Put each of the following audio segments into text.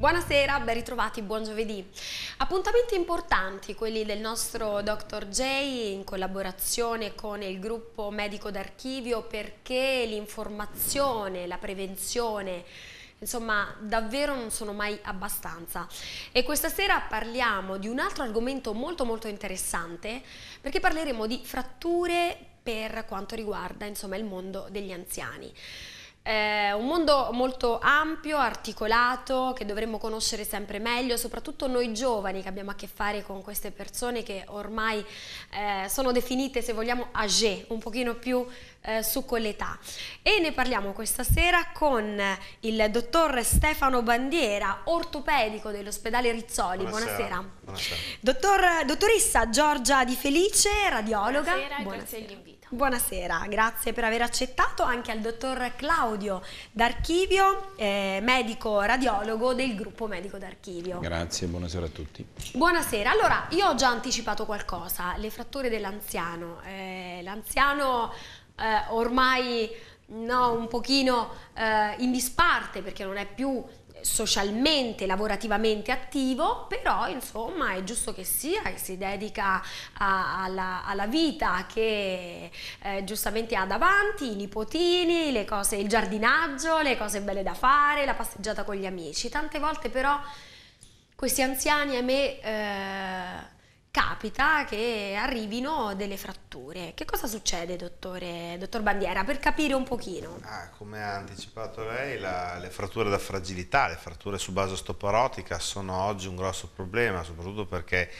Buonasera, ben ritrovati, buon giovedì. Appuntamenti importanti, quelli del nostro Dr. J in collaborazione con il gruppo medico d'archivio perché l'informazione, la prevenzione, insomma davvero non sono mai abbastanza e questa sera parliamo di un altro argomento molto molto interessante perché parleremo di fratture per quanto riguarda insomma il mondo degli anziani è un mondo molto ampio, articolato, che dovremmo conoscere sempre meglio, soprattutto noi giovani che abbiamo a che fare con queste persone che ormai eh, sono definite, se vogliamo, âgé, un pochino più eh, su quell'età. E ne parliamo questa sera con il dottor Stefano Bandiera, ortopedico dell'ospedale Rizzoli. Buonasera. Buonasera. Buonasera. Dottor, dottoressa Giorgia Di Felice, radiologa. Buonasera, Buonasera. grazie all'invito. Buonasera, grazie per aver accettato anche al dottor Claudio D'Archivio, eh, medico radiologo del gruppo medico d'archivio. Grazie, buonasera a tutti. Buonasera, allora io ho già anticipato qualcosa, le fratture dell'anziano. Eh, l'anziano eh, ormai no, un pochino eh, in disparte perché non è più socialmente, lavorativamente attivo, però insomma è giusto che sia, che si dedica a, alla, alla, vita che eh, giustamente ha davanti, i nipotini, le cose, il giardinaggio, le cose belle da fare, la passeggiata con gli amici. Tante volte però questi anziani a me... Eh, capita che arrivino delle fratture. Che cosa succede, dottore, dottor Bandiera, per capire un pochino? Ah, come ha anticipato lei, la, le fratture da fragilità, le fratture su base osteoporotica sono oggi un grosso problema, soprattutto perché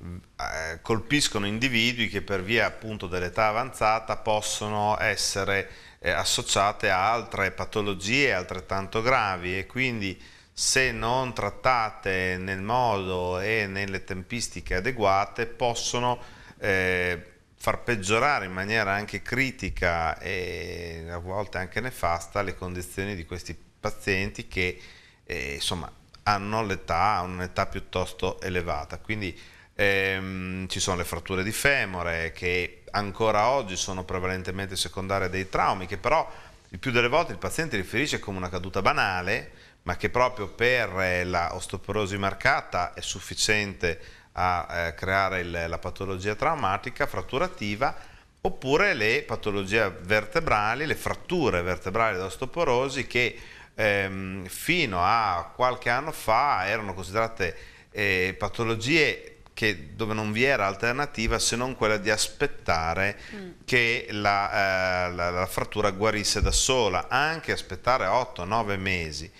eh, colpiscono individui che per via appunto dell'età avanzata possono essere eh, associate a altre patologie altrettanto gravi e quindi se non trattate nel modo e nelle tempistiche adeguate possono eh, far peggiorare in maniera anche critica e a volte anche nefasta le condizioni di questi pazienti che eh, insomma hanno l'età, un'età piuttosto elevata. Quindi ehm, ci sono le fratture di femore che ancora oggi sono prevalentemente secondarie dei traumi, che però il più delle volte il paziente riferisce come una caduta banale, ma che proprio per eh, la osteoporosi marcata è sufficiente a eh, creare il, la patologia traumatica, fratturativa, oppure le patologie vertebrali, le fratture vertebrali da osteoporosi che ehm, fino a qualche anno fa erano considerate eh, patologie che, dove non vi era alternativa se non quella di aspettare mm. che la, eh, la, la frattura guarisse da sola, anche aspettare 8-9 mesi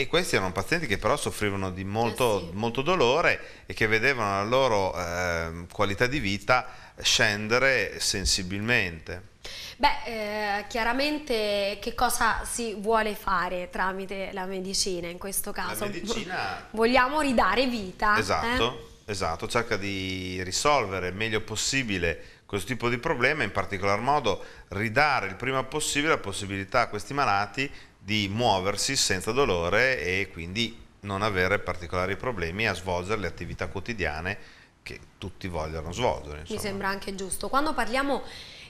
e questi erano pazienti che però soffrivano di molto, eh sì. molto dolore e che vedevano la loro eh, qualità di vita scendere sensibilmente. Beh, eh, chiaramente che cosa si vuole fare tramite la medicina in questo caso? La medicina... Vogliamo ridare vita. Eh? Esatto, esatto, cerca di risolvere il meglio possibile questo tipo di problema, in particolar modo ridare il prima possibile la possibilità a questi malati di muoversi senza dolore e quindi non avere particolari problemi a svolgere le attività quotidiane che tutti vogliono svolgere. Insomma. Mi sembra anche giusto. Quando parliamo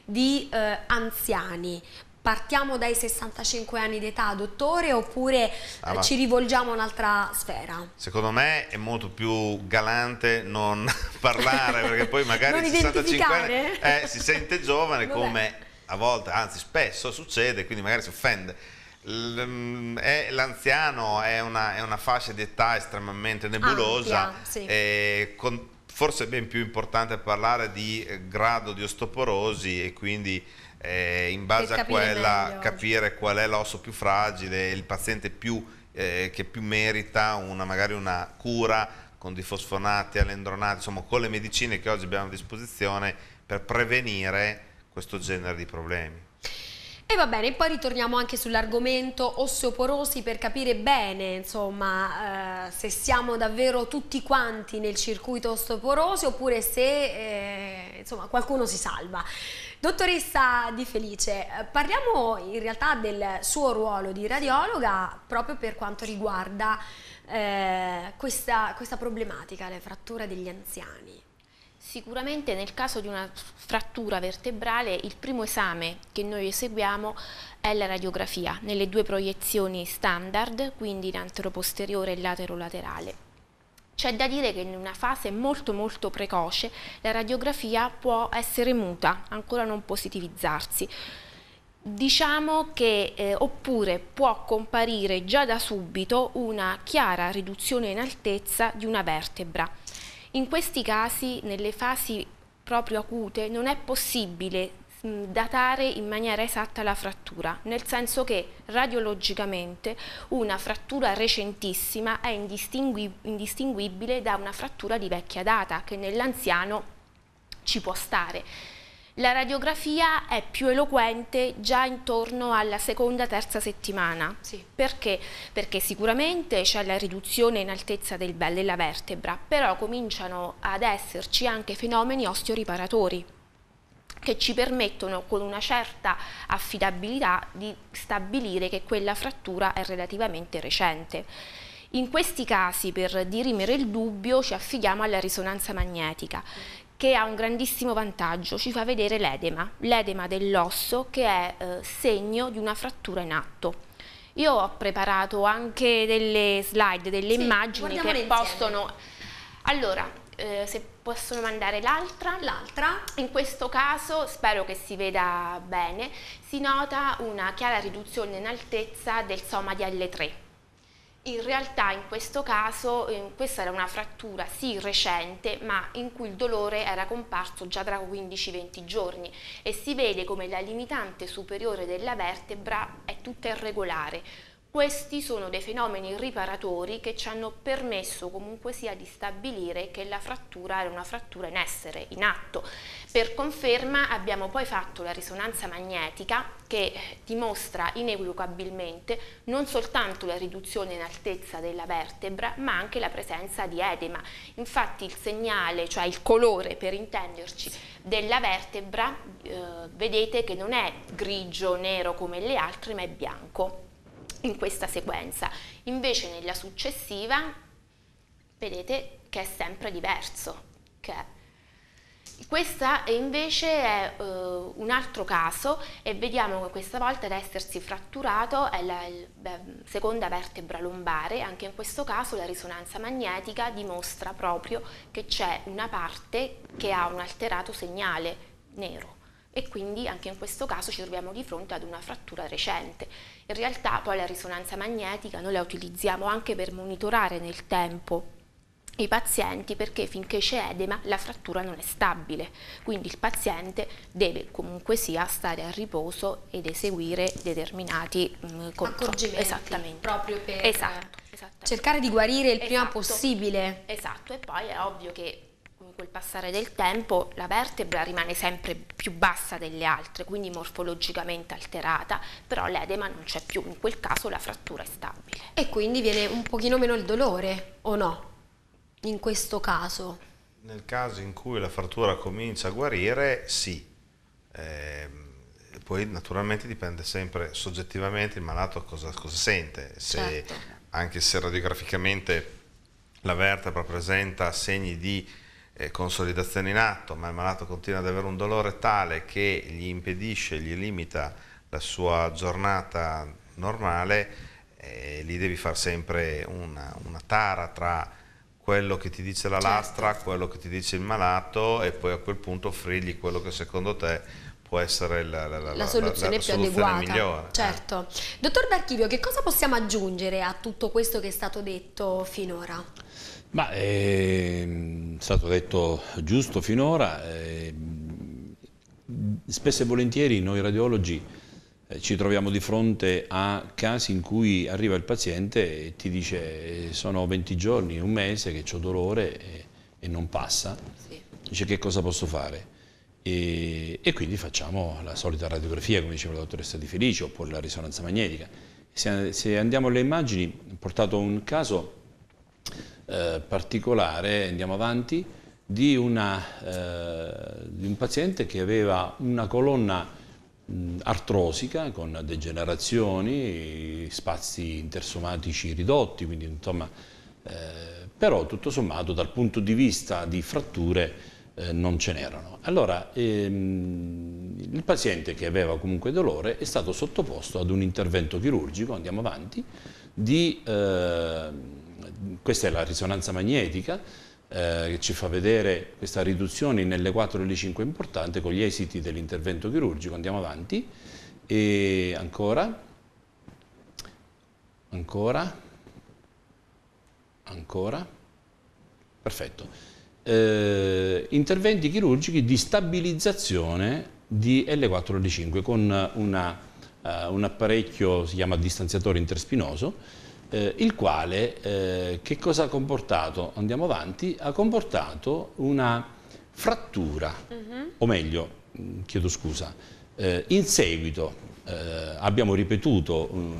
di eh, anziani, partiamo dai 65 anni d'età, dottore, oppure eh, ah, ci rivolgiamo a un'altra sfera? Secondo me è molto più galante non parlare, perché poi magari 65 anni eh, si sente giovane Vabbè. come a volte, anzi spesso succede, quindi magari si offende Mm, l'anziano è, è, una fascia di età estremamente nebulosa, Ampia, sì. con, forse è ben più importante parlare di eh, grado di ostoporosi e quindi eh, in base a quella meglio. capire qual è l'osso più fragile, il paziente più, eh, che più merita una, magari una cura con difosfonati, alendronati, insomma con le medicine che oggi abbiamo a disposizione per prevenire questo genere di problemi. E va bene, poi ritorniamo anche sull'argomento osteoporosi per capire bene insomma, eh, se siamo davvero tutti quanti nel circuito osteoporosi oppure se eh, insomma, qualcuno si salva. Dottoressa Di Felice, eh, parliamo in realtà del suo ruolo di radiologa proprio per quanto riguarda eh, questa, questa problematica, le fratture degli anziani. Sicuramente nel caso di una frattura vertebrale il primo esame che noi eseguiamo è la radiografia nelle due proiezioni standard, quindi l'anteroposteriore e laterolaterale. C'è da dire che in una fase molto molto precoce la radiografia può essere muta, ancora non positivizzarsi. Diciamo che eh, oppure può comparire già da subito una chiara riduzione in altezza di una vertebra in questi casi, nelle fasi proprio acute, non è possibile mm, datare in maniera esatta la frattura, nel senso che radiologicamente una frattura recentissima è indistinguibile da una frattura di vecchia data che nell'anziano ci può stare. La radiografia è più eloquente già intorno alla seconda, terza settimana. Sì. Perché? Perché sicuramente c'è la riduzione in altezza del, della vertebra, però cominciano ad esserci anche fenomeni osteoriparatori che ci permettono con una certa affidabilità di stabilire che quella frattura è relativamente recente. In questi casi, per dirimere il dubbio, ci affidiamo alla risonanza magnetica, che ha un grandissimo vantaggio, ci fa vedere l'edema, l'edema dell'osso che è eh, segno di una frattura in atto. Io ho preparato anche delle slide, delle sì, immagini che insieme. possono... Allora, eh, se possono mandare l'altra, l'altra, in questo caso spero che si veda bene, si nota una chiara riduzione in altezza del soma di L3 in realtà in questo caso eh, questa era una frattura sì recente ma in cui il dolore era comparso già tra 15-20 giorni e si vede come la limitante superiore della vertebra è tutta irregolare, questi sono dei fenomeni riparatori che ci hanno permesso comunque sia di stabilire che la frattura era una frattura in essere, in atto. Per conferma abbiamo poi fatto la risonanza magnetica che eh, dimostra inequivocabilmente non soltanto la riduzione in altezza della vertebra ma anche la presenza di edema. Infatti il segnale, cioè il colore per intenderci, della vertebra eh, vedete che non è grigio, nero come le altre ma è bianco in questa sequenza. Invece nella successiva vedete che è sempre diverso. Okay. Questa invece è uh, eh, un altro caso e vediamo che questa volta ad essersi fratturato è la il, seconda vertebra lombare, anche in questo caso la risonanza magnetica dimostra proprio che c'è una parte che ha un alterato segnale nero e quindi anche in questo caso ci troviamo di fronte ad una frattura recente. In realtà poi la risonanza magnetica noi la utilizziamo anche per monitorare nel tempo i pazienti perché finché c'è edema la frattura non è stabile, quindi il paziente deve comunque sia stare a riposo ed eseguire determinati mh, mm, accorgimenti esattamente. proprio per esatto, cercare di guarire il esatto. prima possibile. Esatto, e poi è ovvio che col passare del tempo la vertebra rimane sempre più bassa delle altre, quindi morfologicamente alterata, però l'edema non c'è più, in quel caso la frattura è stabile. E quindi viene un pochino meno il dolore, o no? In questo caso? Nel caso in cui la frattura comincia a guarire, sì. Eh, poi naturalmente dipende sempre soggettivamente il malato cosa, cosa sente, se, certo. anche se radiograficamente la vertebra presenta segni di eh, consolidazione in atto, ma il malato continua ad avere un dolore tale che gli impedisce, gli limita la sua giornata normale, eh, lì devi fare sempre una, una, tara tra quello che ti dice la certo. lastra, certo. quello che ti dice il malato e poi a quel punto offrirgli quello che secondo te può essere la, la, la, la soluzione più soluzione adeguata. Migliore, eh. certo. Dottor D'Archivio, che cosa possiamo aggiungere a tutto questo che è stato detto finora? Ma ehm, è stato detto giusto finora, ehm, spesso e volentieri noi radiologi eh, ci troviamo di fronte a casi in cui arriva il paziente e ti dice eh, sono 20 giorni, un mese che ho dolore e, non passa, sì. dice che cosa posso fare? E, e, quindi facciamo la solita radiografia, come diceva la dottoressa Di Felice, oppure la risonanza magnetica. Se, se andiamo alle immagini, ho portato un caso eh, particolare, andiamo avanti, di, una, eh, di, un paziente che aveva una colonna mh, artrosica con degenerazioni, spazi intersomatici ridotti, quindi insomma, eh, però tutto sommato dal punto di vista di fratture eh, non ce n'erano. Allora ehm, il paziente che aveva comunque dolore è stato sottoposto ad un intervento chirurgico, andiamo avanti, di eh, questa è la risonanza magnetica eh, che ci fa vedere questa riduzione in L4 L5 importante con gli esiti dell'intervento chirurgico, andiamo avanti e ancora, ancora, ancora, perfetto. Eh, interventi chirurgici di stabilizzazione di L4 L5 con una, uh, un apparecchio, si chiama distanziatore interspinoso, eh, il quale eh, che cosa ha comportato? Andiamo avanti, ha comportato una frattura, uh mm-hmm. -huh. o meglio, mm, chiedo scusa, eh, in seguito eh, abbiamo ripetuto mm,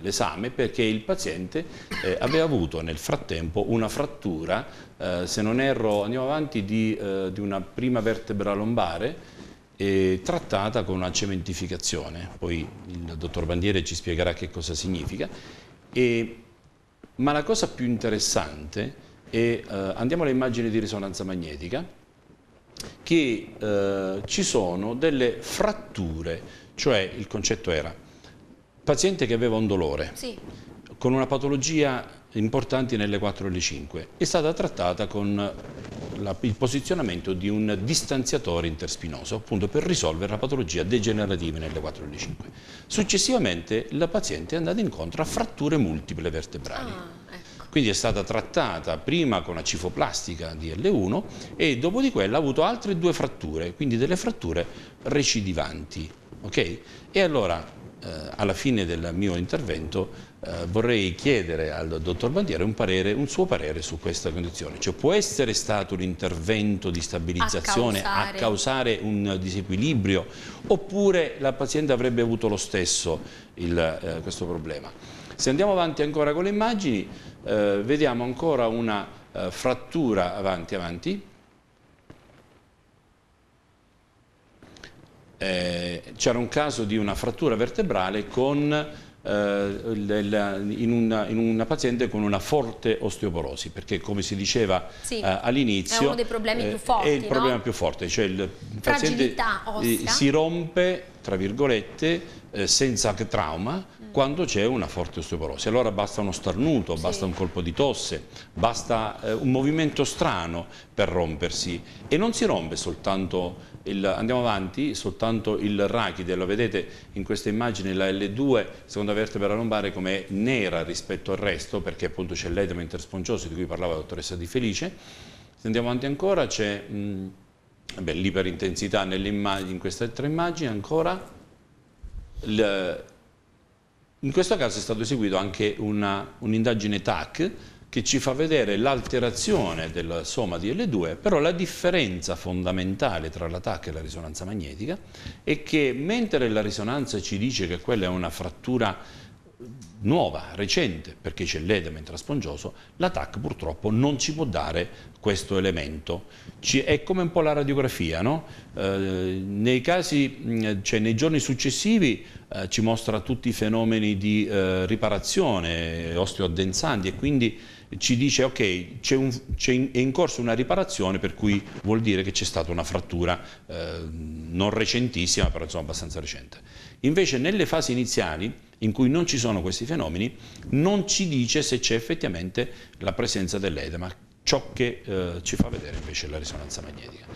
l'esame perché il paziente eh, aveva avuto nel frattempo una frattura, eh, se non erro, andiamo avanti, di, di una prima vertebra lombare trattata con una cementificazione, poi il dottor Bandiere ci spiegherà che cosa significa, e, ma la cosa più interessante è, eh, andiamo alle immagini di risonanza magnetica, che eh, ci sono delle fratture, cioè il concetto era paziente che aveva un dolore, sì con una patologia importante nelle 4 e 5. È stata trattata con la, il posizionamento di un distanziatore interspinoso, appunto per risolvere la patologia degenerativa nelle 4 e 5. Successivamente la paziente è andata incontro a fratture multiple vertebrali. Ah, ecco. Quindi è stata trattata prima con la cifoplastica di L1 e dopo di quella ha avuto altre due fratture, quindi delle fratture recidivanti. Okay? E allora, eh, alla fine del mio intervento, eh, vorrei chiedere al dottor Bandiere un, parere, un, suo parere su questa condizione. Cioè, può essere stato un intervento di stabilizzazione a causare. a causare, un disequilibrio oppure la paziente avrebbe avuto lo stesso il, eh, questo problema? Se andiamo avanti ancora con le immagini, eh, vediamo ancora una eh, frattura avanti avanti. Eh, c'era un caso di una frattura vertebrale con eh, in una, in, una, paziente con una forte osteoporosi perché come si diceva sì, uh, all'inizio è uno dei problemi eh, più forti è il no? problema più forte cioè il paziente ossia. si rompe tra virgolette eh, senza trauma mm. quando c'è una forte osteoporosi allora basta uno starnuto, sì. basta un colpo di tosse basta eh, un movimento strano per rompersi e non si rompe soltanto il, andiamo avanti, soltanto il rachide, lo vedete in questa immagine la L2, seconda vertebra lombare, come nera rispetto al resto, perché appunto c'è l'edema interspongioso di cui parlava la dottoressa Di Felice. Se andiamo avanti ancora, c'è mm, l'iperintensità in queste tre immagini, ancora. Il, in questo caso è stato eseguito anche un'indagine un TAC, che ci fa vedere l'alterazione della somma di L2, però la differenza fondamentale tra l'attacco e la risonanza magnetica è che mentre la risonanza ci dice che quella è una frattura nuova, recente, perché c'è l'edema traspongioso, l'attacco purtroppo non ci può dare questo elemento. Ci, è come un po' la radiografia, no? eh, nei, casi, cioè nei giorni successivi eh, ci mostra tutti i fenomeni di eh, riparazione, osteoaddensanti e quindi ci dice ok c'è, è in corso una riparazione per cui vuol dire che c'è stata una frattura eh, non recentissima però insomma abbastanza recente. Invece nelle fasi iniziali in cui non ci sono questi fenomeni non ci dice se c'è effettivamente la presenza dell'edema ciò che eh, ci fa vedere invece la risonanza magnetica.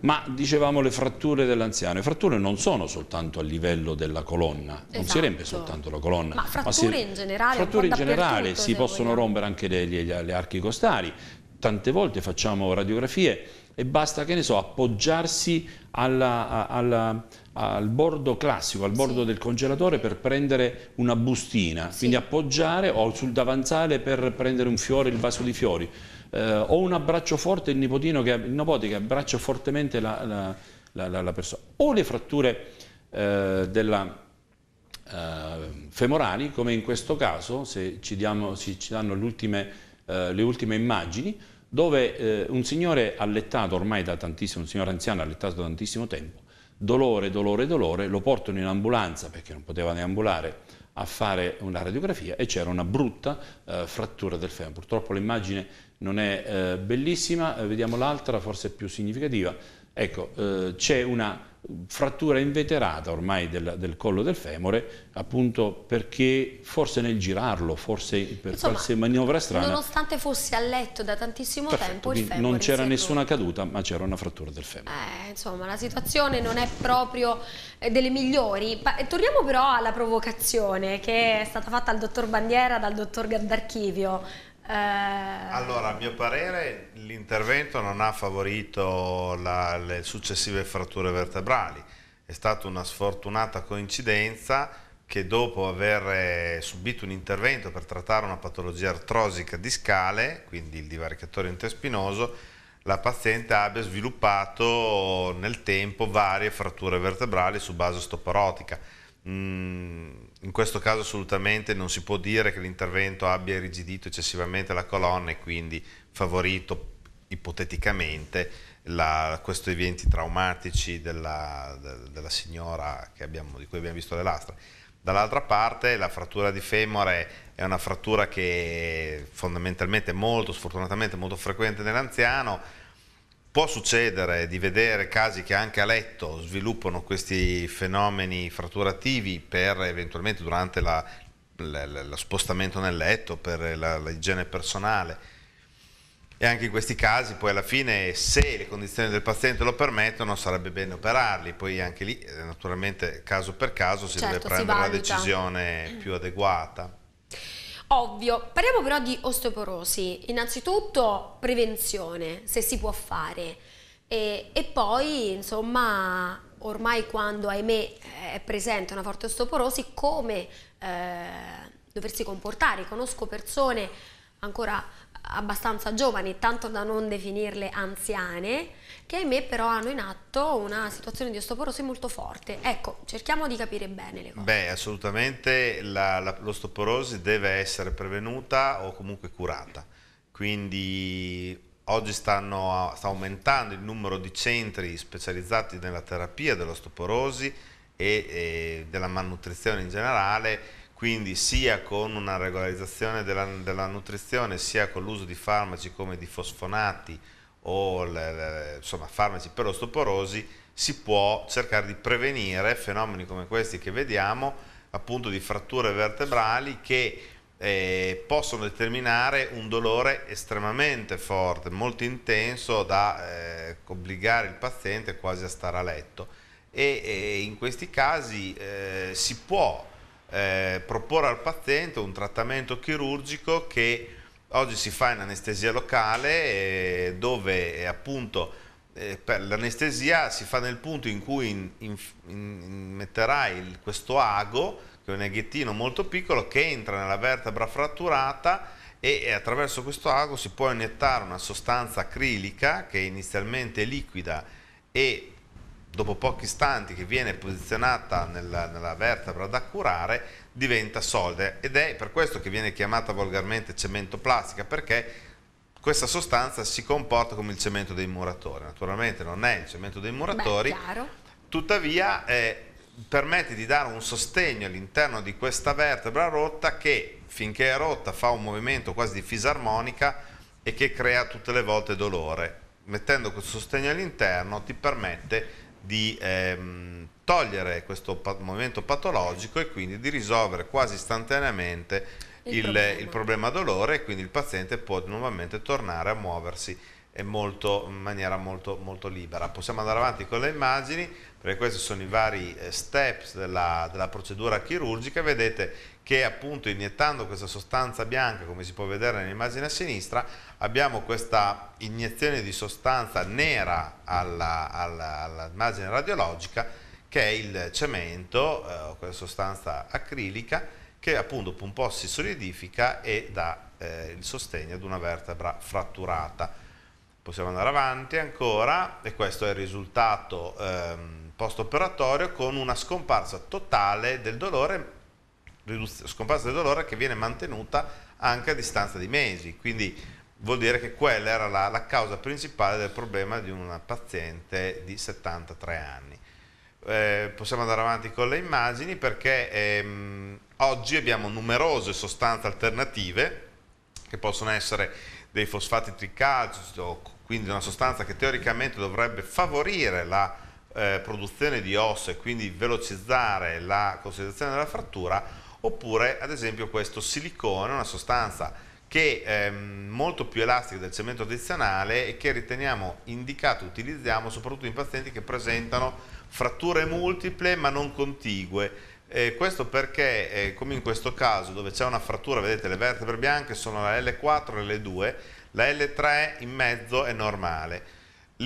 Ma dicevamo le fratture dell'anziano, le fratture non sono soltanto a livello della colonna, esatto. non si esatto. rompe soltanto la colonna. Ma fratture ma si, in generale? Fratture in generale, si possono vogliamo. rompere anche le, le, le archi costali, tante volte facciamo radiografie e basta, che ne so, appoggiarsi alla, alla, al bordo classico, al bordo sì. del congelatore per prendere una bustina, sì. quindi appoggiare o sul davanzale per prendere un fiore, il vaso di fiori eh, o un abbraccio forte il nipotino che, il nipote che abbraccia fortemente la, la, la, la persona, o le fratture eh, della, eh, femorali, come in questo caso, se ci, diamo, se ci danno ultime, eh, le ultime immagini, dove eh, un signore allettato ormai da tantissimo, un signore anziano allettato da tantissimo tempo, dolore, dolore, dolore, lo portano in ambulanza perché non poteva neambulare, a fare una radiografia e c'era una brutta eh, frattura del femore. Purtroppo l'immagine non è eh, bellissima, eh, vediamo l'altra, forse più significativa. Ecco, eh, c'è una frattura inveterata ormai del, del, collo del femore, appunto perché forse nel girarlo, forse per Insomma, qualche manovra strana. Nonostante fosse a letto da tantissimo perfetto, tempo, il femore. Non c'era nessuna caduta, ma c'era una frattura del femore. Eh, insomma, la situazione non è proprio eh, delle migliori. Eh, torniamo però alla provocazione che è stata fatta al dottor Bandiera dal dottor D'Archivio. Eh. Allora, a mio parere l'intervento non ha favorito la, le successive fratture vertebrali, è stata una sfortunata coincidenza che dopo aver eh, subito un intervento per trattare una patologia artrosica discale, quindi il divaricatore interspinoso, la paziente abbia sviluppato nel tempo varie fratture vertebrali su base osteoporotica Mm, in questo caso assolutamente non si può dire che l'intervento abbia irrigidito eccessivamente la colonna e quindi favorito ipoteticamente la, questi eventi traumatici della, della signora abbiamo, di cui abbiamo visto le lastre. Dall'altra parte la frattura di femore è una frattura che fondamentalmente molto, sfortunatamente molto frequente nell'anziano, Può succedere di vedere casi che anche a letto sviluppano questi fenomeni fratturativi per eventualmente durante lo spostamento nel letto, per l'igiene personale. E anche in questi casi poi alla fine se le condizioni del paziente lo permettono sarebbe bene operarli, poi anche lì eh, naturalmente caso per caso si certo, deve prendere si la decisione più adeguata ovvio. Parliamo però di osteoporosi. Innanzitutto prevenzione, se si può fare. E, e poi, insomma, ormai quando, ahimè, è presente una forte osteoporosi, come eh, doversi comportare. Conosco persone ancora abbastanza giovani, tanto da non definirle anziane, che ahimè però hanno in atto una situazione di osteoporosi molto forte. Ecco, cerchiamo di capire bene le cose. Beh, assolutamente l'ostoporosi deve essere prevenuta o comunque curata, quindi oggi stanno, sta aumentando il numero di centri specializzati nella terapia dell'ostoporosi e, e della malnutrizione in generale, quindi sia con una regolarizzazione della, della nutrizione sia con l'uso di farmaci come di fosfonati o insomma, farmaci per l'ostoporosi, si può cercare di prevenire fenomeni come questi che vediamo, appunto di fratture vertebrali che eh, possono determinare un dolore estremamente forte, molto intenso da eh, obbligare il paziente quasi a stare a letto. E, e in questi casi eh, si può eh, proporre al paziente un trattamento chirurgico che Oggi si fa in anestesia locale eh, dove eh, appunto eh, per l'anestesia si fa nel punto in cui in, in, in metterai il, questo ago, che è un aghettino molto piccolo, che entra nella vertebra fratturata e, e attraverso questo ago si può iniettare una sostanza acrilica che inizialmente è liquida e dopo pochi istanti che viene posizionata nella, nella vertebra da curare diventa solida ed è per questo che viene chiamata volgarmente cemento plastica perché questa sostanza si comporta come il cemento dei muratori naturalmente non è il cemento dei muratori Beh, tuttavia eh, permette di dare un sostegno all'interno di questa vertebra rotta che finché è rotta fa un movimento quasi di fisarmonica e che crea tutte le volte dolore mettendo questo sostegno all'interno ti permette di ehm, togliere questo pa movimento patologico e quindi di risolvere quasi istantaneamente il, il, problema. il problema dolore e quindi il paziente può nuovamente tornare a muoversi molto, in maniera molto, molto libera. Possiamo andare avanti con le immagini, perché questi sono i vari eh, steps della, della procedura chirurgica, vedete che appunto iniettando questa sostanza bianca, come si può vedere nell'immagine a sinistra, abbiamo questa iniezione di sostanza nera all'immagine radiologica, che è il cemento, eh, quella sostanza acrilica, che appunto un po' si solidifica e dà eh, il sostegno ad una vertebra fratturata. Possiamo andare avanti ancora, e questo è il risultato ehm, post-operatorio con una scomparsa totale del dolore, scomparsa del dolore che viene mantenuta anche a distanza di mesi, quindi vuol dire che quella era la, la causa principale del problema di una paziente di 73 anni. Eh, possiamo andare avanti con le immagini perché ehm, oggi abbiamo numerose sostanze alternative che possono essere dei fosfati tricalci, quindi una sostanza che teoricamente dovrebbe favorire la eh, produzione di osso e quindi velocizzare la considerazione della frattura, oppure ad esempio questo silicone, una sostanza che è ehm, molto più elastica del cemento addizionale e che riteniamo indicato utilizziamo soprattutto in pazienti che presentano fratture multiple ma non contigue. Eh, questo perché, eh, come in questo caso, dove c'è una frattura, vedete le vertebre bianche sono la L4 e le L2, la L3 in mezzo è normale.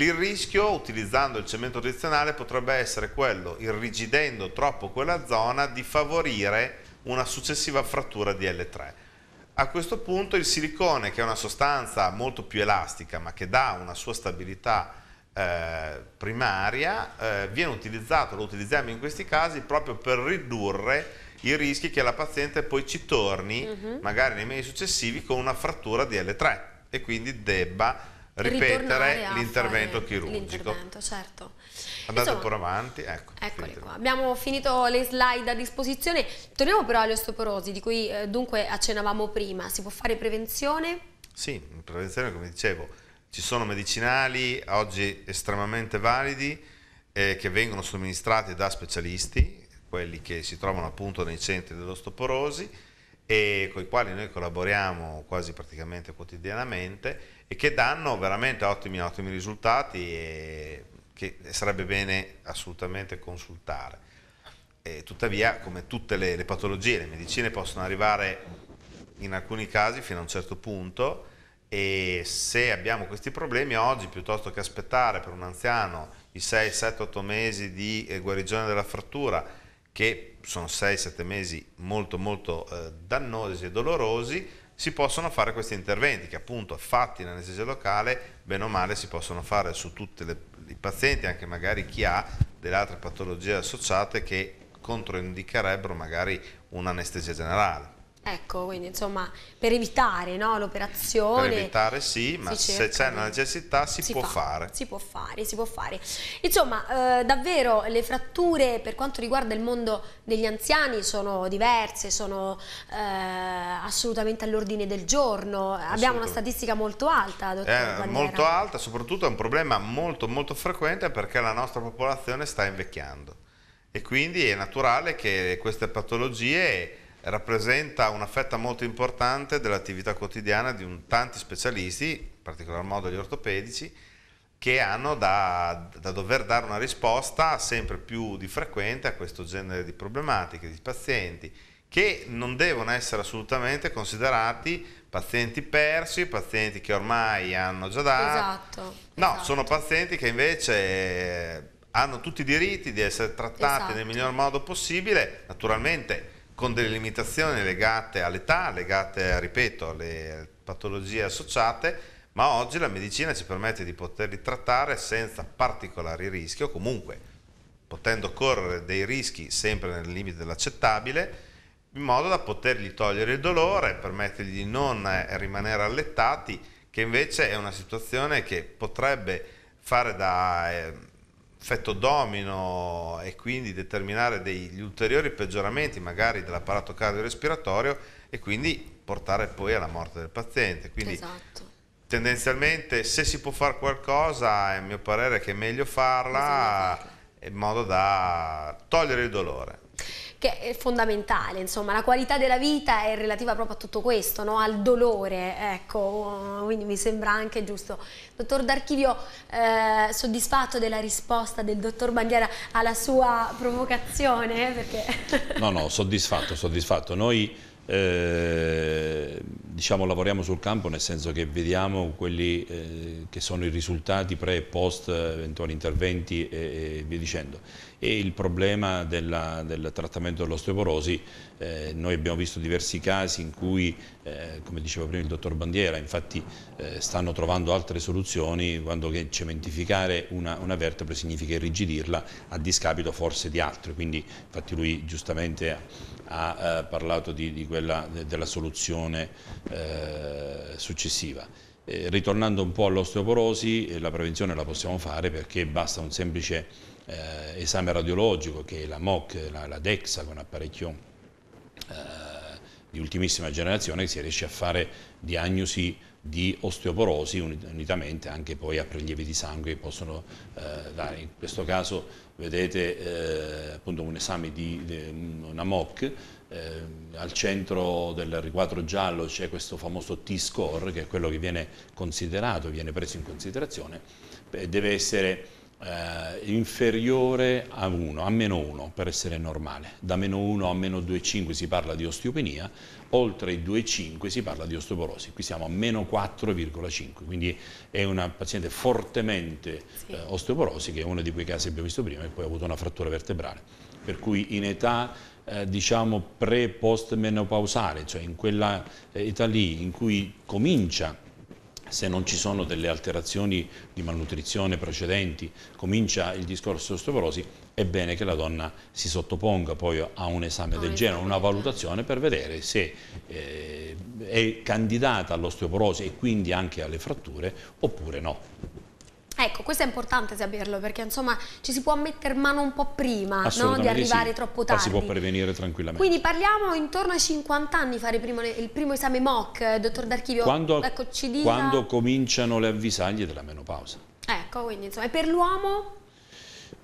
Il rischio, utilizzando il cemento tradizionale, potrebbe essere quello, irrigidendo troppo quella zona, di favorire una successiva frattura di L3. A questo punto il silicone, che è una sostanza molto più elastica, ma che dà una sua stabilità eh, primaria, eh, viene utilizzato, lo utilizziamo in questi casi proprio per ridurre i rischi che la paziente poi ci torni, uh mhm. -huh. magari nei mesi successivi, con una frattura di L3 e quindi debba ripetere l'intervento chirurgico. L'intervento, certo. Andate Insomma, pure avanti, ecco. Eccoli qua. Abbiamo finito le slide a disposizione. Torniamo però all'osteoporosi, di cui eh, dunque accennavamo prima. Si può fare prevenzione? Sì, prevenzione come dicevo, ci sono medicinali oggi estremamente validi eh, che vengono somministrati da specialisti, quelli che si trovano appunto nei centri dell'ostoporosi e con i quali noi collaboriamo quasi praticamente quotidianamente e che danno veramente ottimi, ottimi risultati e che sarebbe bene assolutamente consultare. E tuttavia, come tutte le, le patologie, le medicine possono arrivare in alcuni casi fino a un certo punto e se abbiamo questi problemi oggi piuttosto che aspettare per un anziano i 6, 7, 8 mesi di eh, guarigione della frattura che sono 6-7 mesi molto molto eh, dannosi e dolorosi si possono fare questi interventi che appunto fatti in anestesia locale bene o male si possono fare su tutti i pazienti anche magari chi ha delle altre patologie associate che controindicherebbero magari un'anestesia generale Ecco, quindi insomma per evitare no, l'operazione. Per evitare sì, ma se c'è una necessità si, si può fa, fare. Si può fare, si può fare. Insomma, eh, davvero le fratture per quanto riguarda il mondo degli anziani sono diverse, sono eh, assolutamente all'ordine del giorno. Abbiamo una statistica molto alta, dottor eh, Molto alta, soprattutto è un problema molto molto frequente perché la nostra popolazione sta invecchiando e quindi è naturale che queste patologie rappresenta una fetta molto importante dell'attività quotidiana di un, tanti specialisti, in particolar modo gli ortopedici, che hanno da, da, dover dare una risposta sempre più di frequente a questo genere di problematiche, di pazienti, che non devono essere assolutamente considerati pazienti persi, pazienti che ormai hanno già dato. Esatto. No, esatto. sono pazienti che invece eh, hanno tutti i diritti di essere trattati esatto. nel miglior modo possibile, naturalmente con delle limitazioni legate all'età, legate, ripeto, alle patologie associate, ma oggi la medicina ci permette di poterli trattare senza particolari rischi o comunque potendo correre dei rischi sempre nel limite dell'accettabile, in modo da potergli togliere il dolore, permettergli di non eh, rimanere allettati, che invece è una situazione che potrebbe fare da... Eh, effetto domino e quindi determinare degli ulteriori peggioramenti magari dell'apparato cardiorespiratorio e quindi portare poi alla morte del paziente. Quindi esatto. tendenzialmente se si può fare qualcosa, a mio parere che è meglio farla esatto. in modo da togliere il dolore che è fondamentale, insomma, la qualità della vita è relativa proprio a tutto questo, no? al dolore, ecco, quindi mi sembra anche giusto. Dottor D'Archivio, eh, soddisfatto della risposta del dottor Bandiera alla sua provocazione? Perché... No, no, soddisfatto, soddisfatto. Noi eh, diciamo lavoriamo sul campo nel senso che vediamo quelli eh, che sono i risultati pre e post eh, eventuali interventi e, e via dicendo e il problema della, del trattamento dell'osteoporosi. Eh, noi abbiamo visto diversi casi in cui, eh, come diceva prima il dottor Bandiera, infatti eh, stanno trovando altre soluzioni quando cementificare una, una vertebra significa irrigidirla a discapito forse di altre. Quindi infatti lui giustamente ha, ha eh, parlato di, di quella, de, della soluzione eh, successiva. Eh, ritornando un po' all'osteoporosi, la prevenzione la possiamo fare perché basta un semplice eh, esame radiologico che è la MOC, la, la DEXA, con apparecchio eh, di ultimissima generazione che si riesce a fare diagnosi di osteoporosi unitamente anche poi a prelievi di sangue che possono eh, dare. In questo caso vedete eh, appunto un esame di, di una MOC, eh, al centro del riquadro giallo c'è questo famoso T-score che è quello che viene considerato, viene preso in considerazione, deve essere eh, inferiore a 1, a meno 1 per essere normale, da meno 1 a meno 2,5 si parla di osteopenia, oltre i 2,5 si parla di osteoporosi, qui siamo a meno 4,5, quindi è una paziente fortemente sì. eh, osteoporosi che è uno di quei casi che abbiamo visto prima e poi ha avuto una frattura vertebrale, per cui in età eh, diciamo pre-post menopausale, cioè in quella eh, età lì in cui comincia se non ci sono delle alterazioni di malnutrizione precedenti, comincia il discorso di osteoporosi, è bene che la donna si sottoponga poi a un esame ah, del genere, una valutazione per vedere se eh, è candidata all'osteoporosi e quindi anche alle fratture oppure no. Ecco, questo è importante saperlo perché insomma ci si può mettere mano un po' prima no? di arrivare sì. troppo tardi. Ma si può prevenire tranquillamente. Quindi parliamo intorno ai 50 anni fare primo, il primo esame MOC, eh, dottor D'Archivio. Quando, ecco, dica... quando cominciano le avvisaglie della menopausa? Ecco, quindi insomma, e per l'uomo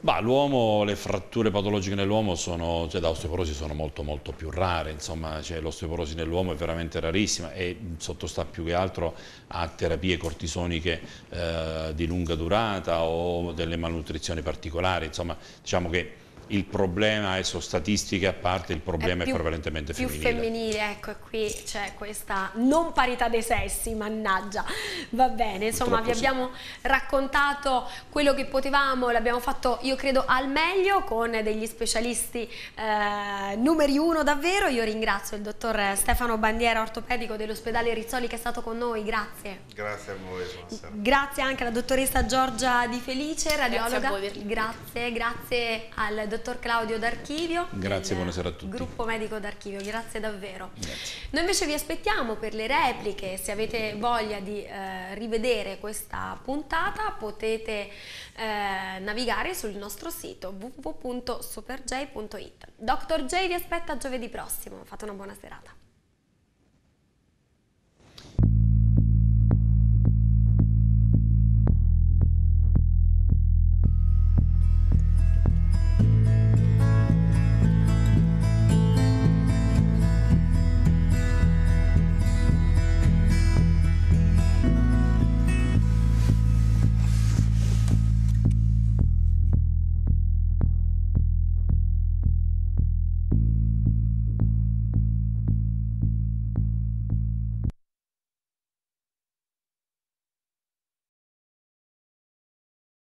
Bah, le fratture patologiche nell'uomo sono, cioè, da osteoporosi sono molto molto più rare, insomma cioè, l'osteoporosi nell'uomo è veramente rarissima e sottostà più che altro a terapie cortisoniche eh, di lunga durata o delle malnutrizioni particolari, insomma diciamo che il problema è su statistiche a parte, il problema è, più, è prevalentemente femminile. Più femminile, ecco, qui c'è questa non parità dei sessi, mannaggia. Va bene, insomma, Troppo vi sì. abbiamo raccontato quello che potevamo, l'abbiamo fatto, io credo, al meglio con degli specialisti eh, numeri uno davvero. Io ringrazio il dottor Stefano Bandiera, ortopedico dell'ospedale Rizzoli, che è stato con noi, grazie. Grazie a voi, buonasera. Grazie anche alla dottoressa Giorgia Di Felice, radiologa. Grazie, grazie al dottor dottor Claudio D'Archivio. Grazie, buonasera a tutti. Gruppo medico d'Archivio, grazie davvero. Grazie. Noi invece vi aspettiamo per le repliche, se avete voglia di eh, rivedere questa puntata potete eh, navigare sul nostro sito www.superj.it. Dr. J vi aspetta giovedì prossimo, fate una buona serata.